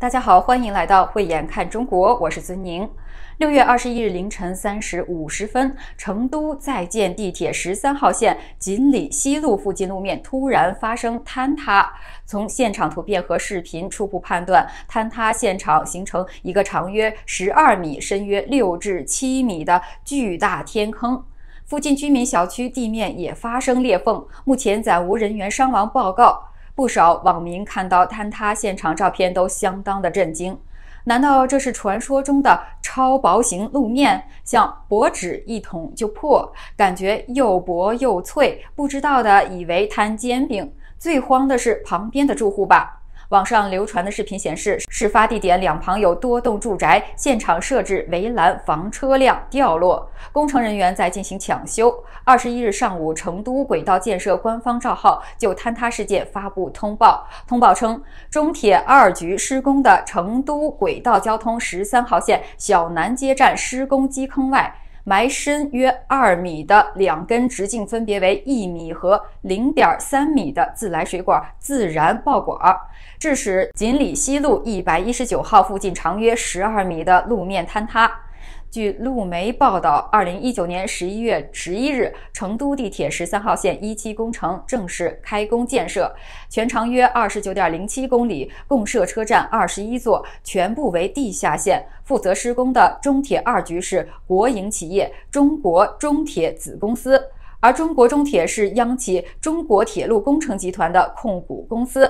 大家好，欢迎来到慧眼看中国，我是孙宁。六月二十一日凌晨三时五十分，成都在建地铁十三号线锦里西路附近路面突然发生坍塌。从现场图片和视频初步判断，坍塌现场形成一个长约十二米、深约六至七米的巨大天坑。附近居民小区地面也发生裂缝，目前暂无人员伤亡报告。不少网民看到坍塌现场照片都相当的震惊，难道这是传说中的超薄型路面，像薄纸一捅就破，感觉又薄又脆，不知道的以为摊煎饼。最慌的是旁边的住户吧。网上流传的视频显示，事发地点两旁有多栋住宅，现场设置围栏，防车辆掉落。工程人员在进行抢修。二十一日上午，成都轨道建设官方账号就坍塌事件发布通报，通报称，中铁二局施工的成都轨道交通十三号线小南街站施工基坑外。埋深约二米的两根直径分别为一米和零点三米的自来水管自燃爆管，致使锦里西路一百一十九号附近长约十二米的路面坍塌。据路媒报道，二零一九年十一月十一日，成都地铁十三号线一期工程正式开工建设，全长约二十九点零七公里，共设车站二十一座，全部为地下线。负责施工的中铁二局是国营企业中国中铁子公司，而中国中铁是央企中国铁路工程集团的控股公司。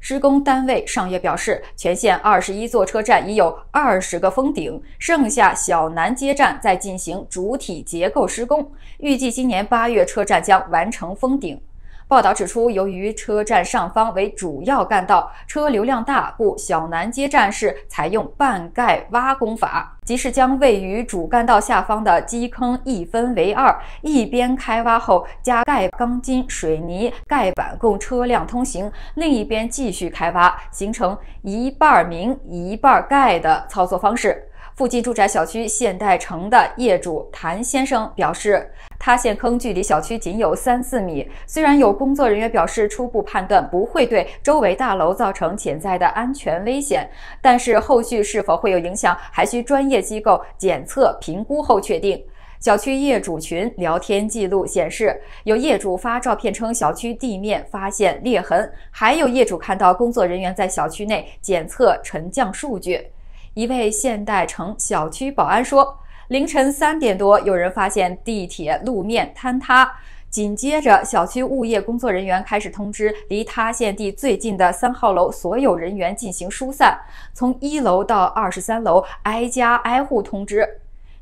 施工单位上月表示，全线二十一座车站已有二十个封顶，剩下小南街站在进行主体结构施工，预计今年八月车站将完成封顶。报道指出，由于车站上方为主要干道，车流量大，故小南街站是采用半盖挖工法，即是将位于主干道下方的基坑一分为二，一边开挖后加盖钢筋水泥盖板供车辆通行，另一边继续开挖，形成一半明一半盖的操作方式。附近住宅小区现代城的业主谭先生表示。塌陷坑距离小区仅有三四米，虽然有工作人员表示初步判断不会对周围大楼造成潜在的安全危险，但是后续是否会有影响，还需专业机构检测评估后确定。小区业主群聊天记录显示，有业主发照片称小区地面发现裂痕，还有业主看到工作人员在小区内检测沉降数据。一位现代城小区保安说。凌晨三点多，有人发现地铁路面坍塌，紧接着，小区物业工作人员开始通知离塌陷地最近的三号楼所有人员进行疏散，从一楼到二十三楼挨家挨户通知。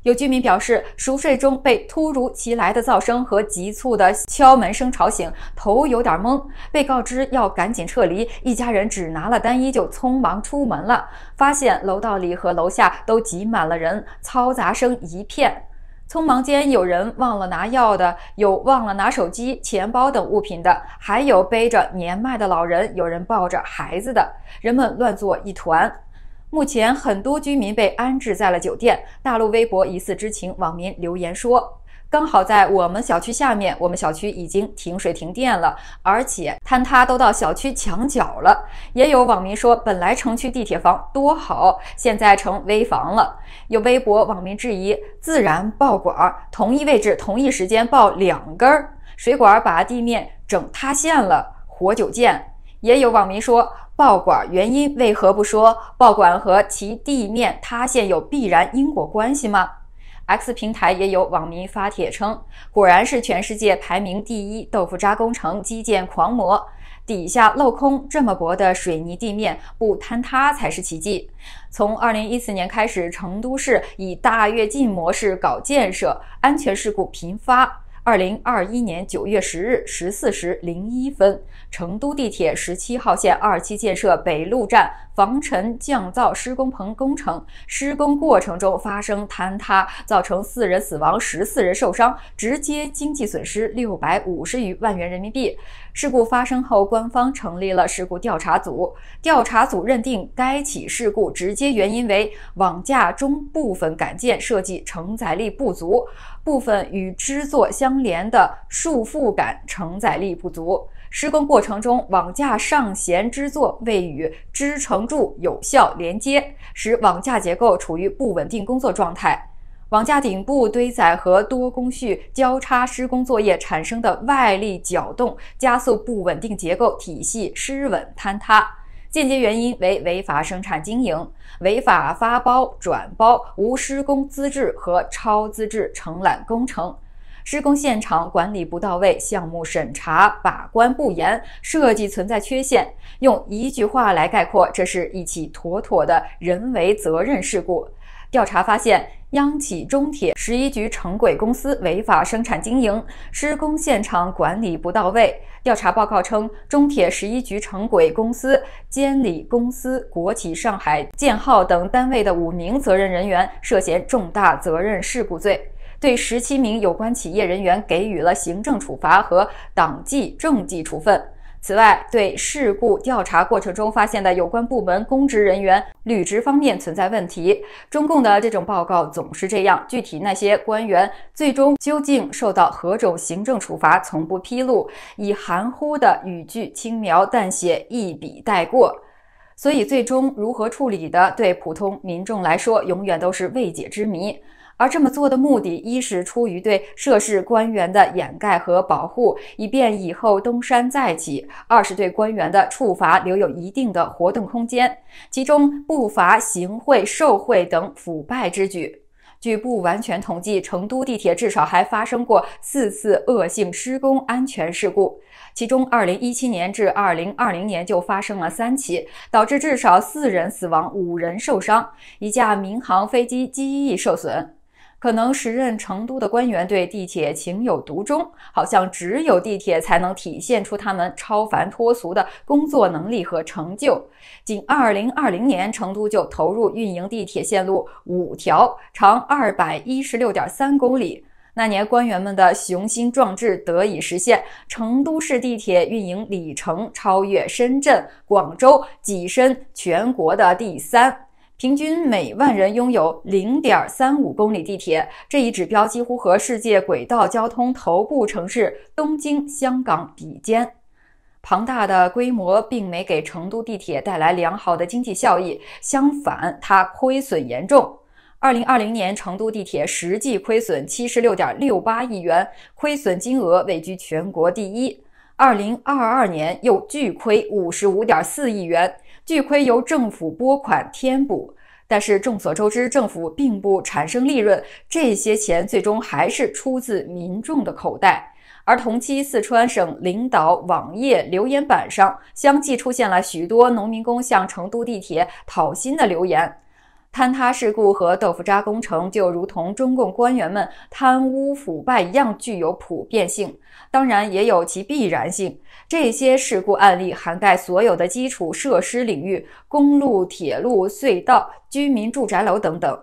有居民表示，熟睡中被突如其来的噪声和急促的敲门声吵醒，头有点懵，被告知要赶紧撤离，一家人只拿了单衣就匆忙出门了。发现楼道里和楼下都挤满了人，嘈杂声一片。匆忙间，有人忘了拿药的，有忘了拿手机、钱包等物品的，还有背着年迈的老人，有人抱着孩子的，人们乱作一团。目前很多居民被安置在了酒店。大陆微博疑似知情网民留言说：“刚好在我们小区下面，我们小区已经停水停电了，而且坍塌都到小区墙角了。”也有网民说：“本来城区地铁房多好，现在成危房了。”有微博网民质疑：“自然爆管，同一位置同一时间爆两根水管，把地面整塌陷了。”活久见。也有网民说。报馆原因为何不说报馆和其地面塌陷有必然因果关系吗？X 平台也有网民发帖称，果然是全世界排名第一豆腐渣工程、基建狂魔，底下镂空这么薄的水泥地面不坍塌才是奇迹。从二零一四年开始，成都市以大跃进模式搞建设，安全事故频发。二零二一年九月十日十四时零一分，成都地铁十七号线二期建设北路站防尘降噪施工棚工程施工过程中发生坍塌，造成四人死亡、十四人受伤，直接经济损失六百五十余万元人民币。事故发生后，官方成立了事故调查组，调查组认定该起事故直接原因为网架中部分杆件设计承载力不足。部分与支座相连的束缚杆承载力不足，施工过程中网架上弦支座未与支承柱有效连接，使网架结构处于不稳定工作状态。网架顶部堆载和多工序交叉施工作业产生的外力搅动，加速不稳定结构体系失稳坍塌。间接原因为违法生产经营、违法发包转包、无施工资质和超资质承揽工程，施工现场管理不到位，项目审查把关不严，设计存在缺陷。用一句话来概括，这是一起妥妥的人为责任事故。调查发现，央企中铁十一局城轨公司违法生产经营，施工现场管理不到位。调查报告称，中铁十一局城轨公司、监理公司、国企上海建号等单位的五名责任人员涉嫌重大责任事故罪，对十七名有关企业人员给予了行政处罚和党纪政纪处分。此外，对事故调查过程中发现的有关部门公职人员履职方面存在问题，中共的这种报告总是这样。具体那些官员最终究竟受到何种行政处罚，从不披露，以含糊的语句轻描淡写一笔带过。所以，最终如何处理的，对普通民众来说，永远都是未解之谜。而这么做的目的，一是出于对涉事官员的掩盖和保护，以便以后东山再起；二是对官员的处罚留有一定的活动空间，其中不乏行贿、受贿等腐败之举。据不完全统计，成都地铁至少还发生过四次恶性施工安全事故，其中2017年至2020年就发生了三起，导致至少四人死亡、五人受伤，一架民航飞机机翼受损。可能时任成都的官员对地铁情有独钟，好像只有地铁才能体现出他们超凡脱俗的工作能力和成就。仅2020年，成都就投入运营地铁线路五条，长216.3公里。那年，官员们的雄心壮志得以实现，成都市地铁运营里程超越深圳、广州，跻身全国的第三。平均每万人拥有零点三五公里地铁，这一指标几乎和世界轨道交通头部城市东京、香港比肩。庞大的规模并没给成都地铁带来良好的经济效益，相反，它亏损严重。二零二零年，成都地铁实际亏损七十六点六八亿元，亏损金额位居全国第一。二零二二年又巨亏五十五点四亿元。巨亏由政府拨款填补，但是众所周知，政府并不产生利润，这些钱最终还是出自民众的口袋。而同期，四川省领导网页留言板上，相继出现了许多农民工向成都地铁讨薪的留言。坍塌事故和豆腐渣工程，就如同中共官员们贪污腐败一样，具有普遍性，当然也有其必然性。这些事故案例涵盖所有的基础设施领域，公路、铁路、隧道、居民住宅楼等等。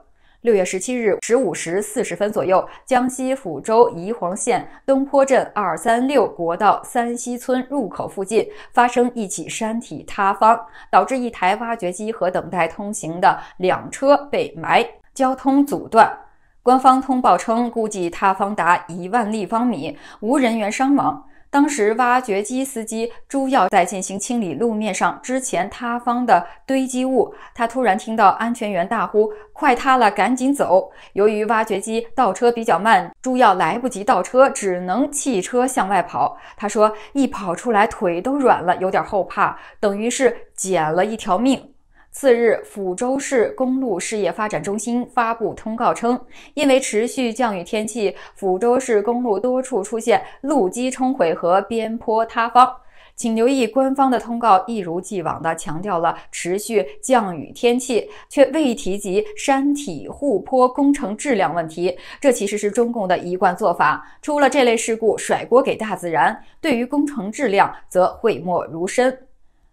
六月十七日十五时四十分左右，江西抚州宜黄县东坡镇二三六国道三溪村入口附近发生一起山体塌方，导致一台挖掘机和等待通行的两车被埋，交通阻断。官方通报称，估计塌方达一万立方米，无人员伤亡。当时，挖掘机司机朱耀在进行清理路面上之前塌方的堆积物，他突然听到安全员大呼：“快塌了，赶紧走！”由于挖掘机倒车比较慢，朱耀来不及倒车，只能弃车向外跑。他说：“一跑出来，腿都软了，有点后怕，等于是捡了一条命。”次日，抚州市公路事业发展中心发布通告称，因为持续降雨天气，抚州市公路多处出现路基冲毁和边坡塌方，请留意官方的通告。一如既往的强调了持续降雨天气，却未提及山体护坡工程质量问题。这其实是中共的一贯做法，出了这类事故甩锅给大自然，对于工程质量则讳莫如深。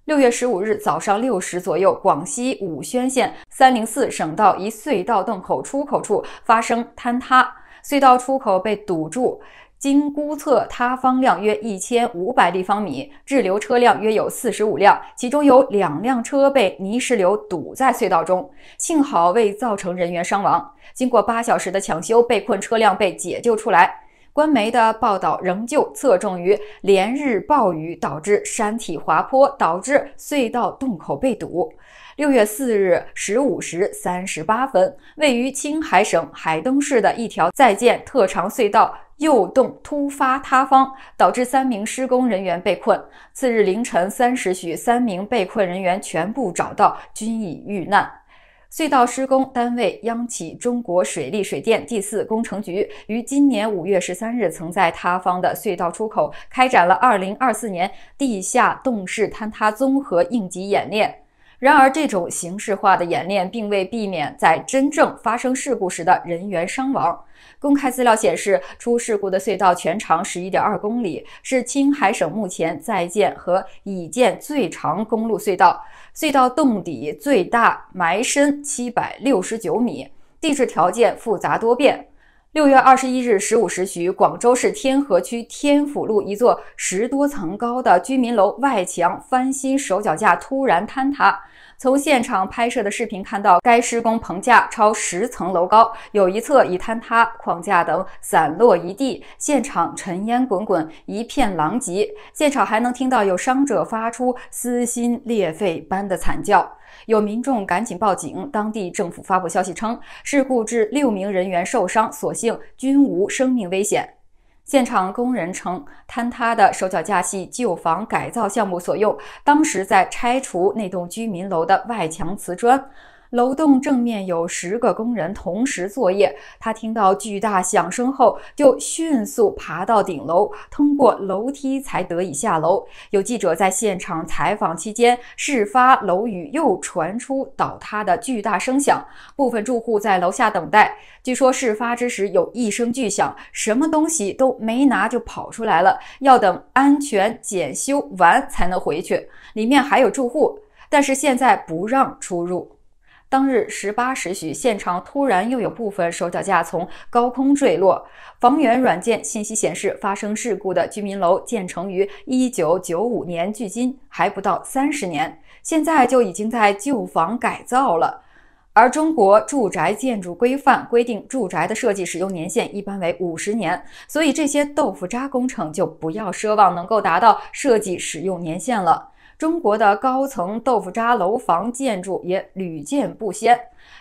六月十五日早上六时左右，广西武宣县三零四省道一隧道洞口出口处发生坍塌，隧道出口被堵住。经估测，塌方量约一千五百立方米，滞留车辆约有四十五辆，其中有两辆车被泥石流堵在隧道中，幸好未造成人员伤亡。经过八小时的抢修，被困车辆被解救出来。官媒的报道仍旧侧重于连日暴雨导致山体滑坡，导致隧道洞口被堵。六月四日十五时三十八分，位于青海省海东市的一条在建特长隧道右洞突发塌方，导致三名施工人员被困。次日凌晨三时许，三名被困人员全部找到，均已遇难。隧道施工单位央企中国水利水电第四工程局于今年五月十三日，曾在塌方的隧道出口开展了二零二四年地下洞室坍塌综合应急演练。然而，这种形式化的演练并未避免在真正发生事故时的人员伤亡。公开资料显示，出事故的隧道全长十一点二公里，是青海省目前在建和已建最长公路隧道。隧道洞底最大埋深七百六十九米，地质条件复杂多变。六月二十一日十五时许，广州市天河区天府路一座十多层高的居民楼外墙翻新，手脚架突然坍塌。从现场拍摄的视频看到，该施工棚架超十层楼高，有一侧已坍塌，框架等散落一地，现场尘烟滚滚，一片狼藉。现场还能听到有伤者发出撕心裂肺般的惨叫，有民众赶紧报警。当地政府发布消息称，事故致六名人员受伤，所幸均无生命危险。现场工人称，坍塌的手脚架系旧房改造项目所用，当时在拆除那栋居民楼的外墙瓷砖。楼栋正面有十个工人同时作业，他听到巨大响声后，就迅速爬到顶楼，通过楼梯才得以下楼。有记者在现场采访期间，事发楼宇又传出倒塌的巨大声响，部分住户在楼下等待。据说事发之时有一声巨响，什么东西都没拿就跑出来了，要等安全检修完才能回去。里面还有住户，但是现在不让出入。当日十八时许，现场突然又有部分手脚架从高空坠落。房源软件信息显示，发生事故的居民楼建成于一九九五年，距今还不到三十年，现在就已经在旧房改造了。而中国住宅建筑规范规定，住宅的设计使用年限一般为五十年，所以这些豆腐渣工程就不要奢望能够达到设计使用年限了。中国的高层豆腐渣楼房建筑也屡见不鲜。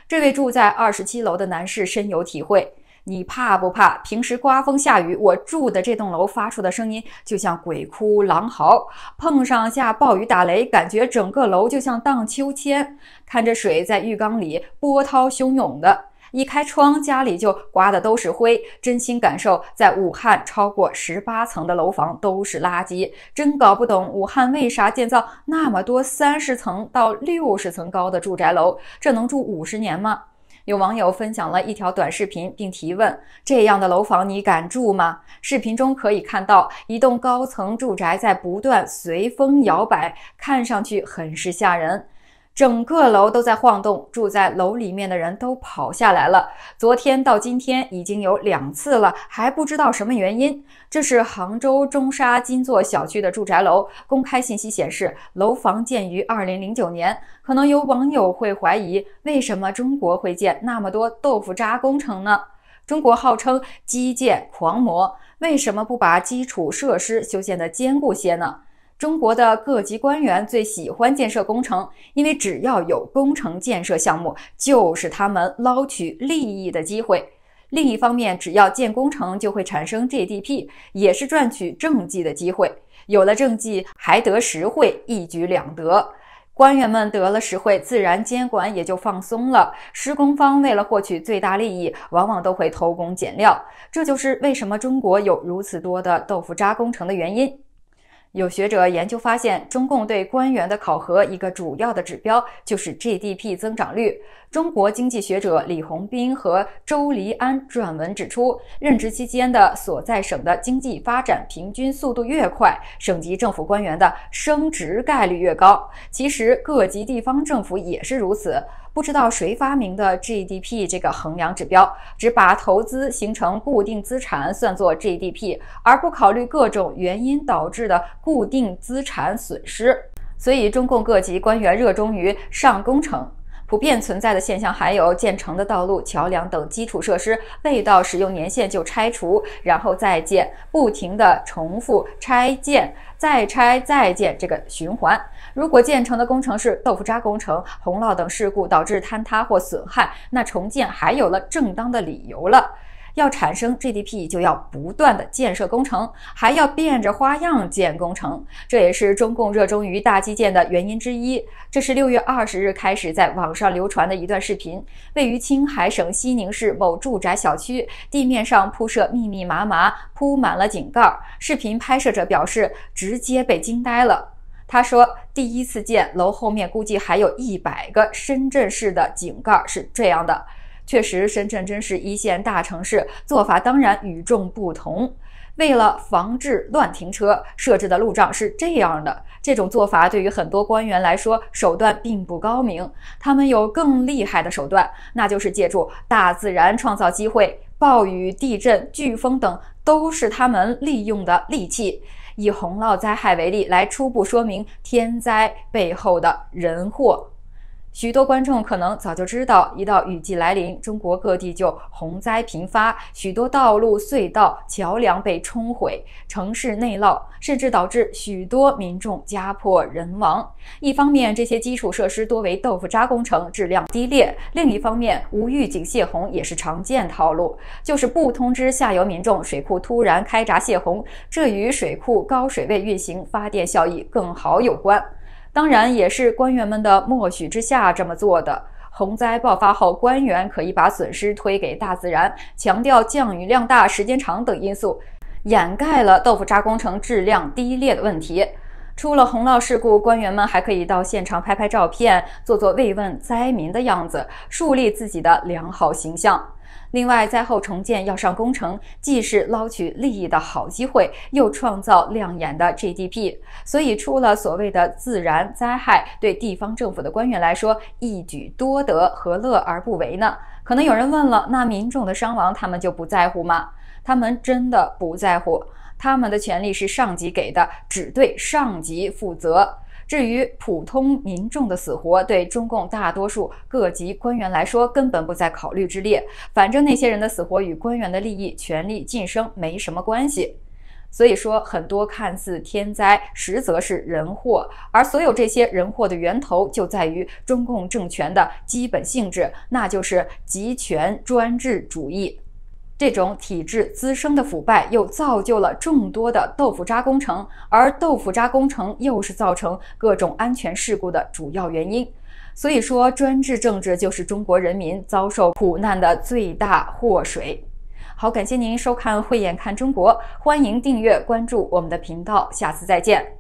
这位住在二十七楼的男士深有体会。你怕不怕？平时刮风下雨，我住的这栋楼发出的声音就像鬼哭狼嚎。碰上下暴雨打雷，感觉整个楼就像荡秋千。看着水在浴缸里波涛汹涌的。一开窗，家里就刮的都是灰，真心感受在武汉，超过十八层的楼房都是垃圾，真搞不懂武汉为啥建造那么多三十层到六十层高的住宅楼，这能住五十年吗？有网友分享了一条短视频，并提问：这样的楼房你敢住吗？视频中可以看到一栋高层住宅在不断随风摇摆，看上去很是吓人。整个楼都在晃动，住在楼里面的人都跑下来了。昨天到今天已经有两次了，还不知道什么原因。这是杭州中沙金座小区的住宅楼，公开信息显示，楼房建于二零零九年。可能有网友会怀疑，为什么中国会建那么多豆腐渣工程呢？中国号称基建狂魔，为什么不把基础设施修建的坚固些呢？中国的各级官员最喜欢建设工程，因为只要有工程建设项目，就是他们捞取利益的机会。另一方面，只要建工程，就会产生 GDP，也是赚取政绩的机会。有了政绩，还得实惠，一举两得。官员们得了实惠，自然监管也就放松了。施工方为了获取最大利益，往往都会偷工减料。这就是为什么中国有如此多的豆腐渣工程的原因。有学者研究发现，中共对官员的考核一个主要的指标就是 GDP 增长率。中国经济学者李宏斌和周黎安撰文指出，任职期间的所在省的经济发展平均速度越快，省级政府官员的升职概率越高。其实，各级地方政府也是如此。不知道谁发明的 GDP 这个衡量指标，只把投资形成固定资产算作 GDP，而不考虑各种原因导致的固定资产损失。所以，中共各级官员热衷于上工程。普遍存在的现象还有，建成的道路、桥梁等基础设施，未到使用年限就拆除，然后再建，不停地重复拆建、再拆、再建这个循环。如果建成的工程是豆腐渣工程、洪涝等事故导致坍塌或损害，那重建还有了正当的理由了。要产生 GDP，就要不断的建设工程，还要变着花样建工程，这也是中共热衷于大基建的原因之一。这是六月二十日开始在网上流传的一段视频，位于青海省西宁市某住宅小区地面上铺设密密麻麻，铺满了井盖。视频拍摄者表示，直接被惊呆了。他说：“第一次见楼后面估计还有一百个深圳市的井盖是这样的。确实，深圳真是一线大城市，做法当然与众不同。为了防治乱停车，设置的路障是这样的。这种做法对于很多官员来说手段并不高明，他们有更厉害的手段，那就是借助大自然创造机会。暴雨、地震、飓风等都是他们利用的利器。”以洪涝灾害为例，来初步说明天灾背后的人祸。许多观众可能早就知道，一到雨季来临，中国各地就洪灾频发，许多道路、隧道、桥梁被冲毁，城市内涝，甚至导致许多民众家破人亡。一方面，这些基础设施多为豆腐渣工程，质量低劣；另一方面，无预警泄洪也是常见套路，就是不通知下游民众，水库突然开闸泄洪，这与水库高水位运行、发电效益更好有关。当然，也是官员们的默许之下这么做的。洪灾爆发后，官员可以把损失推给大自然，强调降雨量大、时间长等因素，掩盖了豆腐渣工程质量低劣的问题。出了洪涝事故，官员们还可以到现场拍拍照片，做做慰问灾民的样子，树立自己的良好形象。另外，灾后重建要上工程，既是捞取利益的好机会，又创造亮眼的 GDP。所以，出了所谓的自然灾害，对地方政府的官员来说，一举多得，何乐而不为呢？可能有人问了，那民众的伤亡，他们就不在乎吗？他们真的不在乎。他们的权利是上级给的，只对上级负责。至于普通民众的死活，对中共大多数各级官员来说，根本不在考虑之列。反正那些人的死活与官员的利益、权力晋升没什么关系。所以说，很多看似天灾，实则是人祸。而所有这些人祸的源头，就在于中共政权的基本性质，那就是集权专制主义。这种体制滋生的腐败，又造就了众多的豆腐渣工程，而豆腐渣工程又是造成各种安全事故的主要原因。所以说，专制政治就是中国人民遭受苦难的最大祸水。好，感谢您收看《慧眼看中国》，欢迎订阅关注我们的频道，下次再见。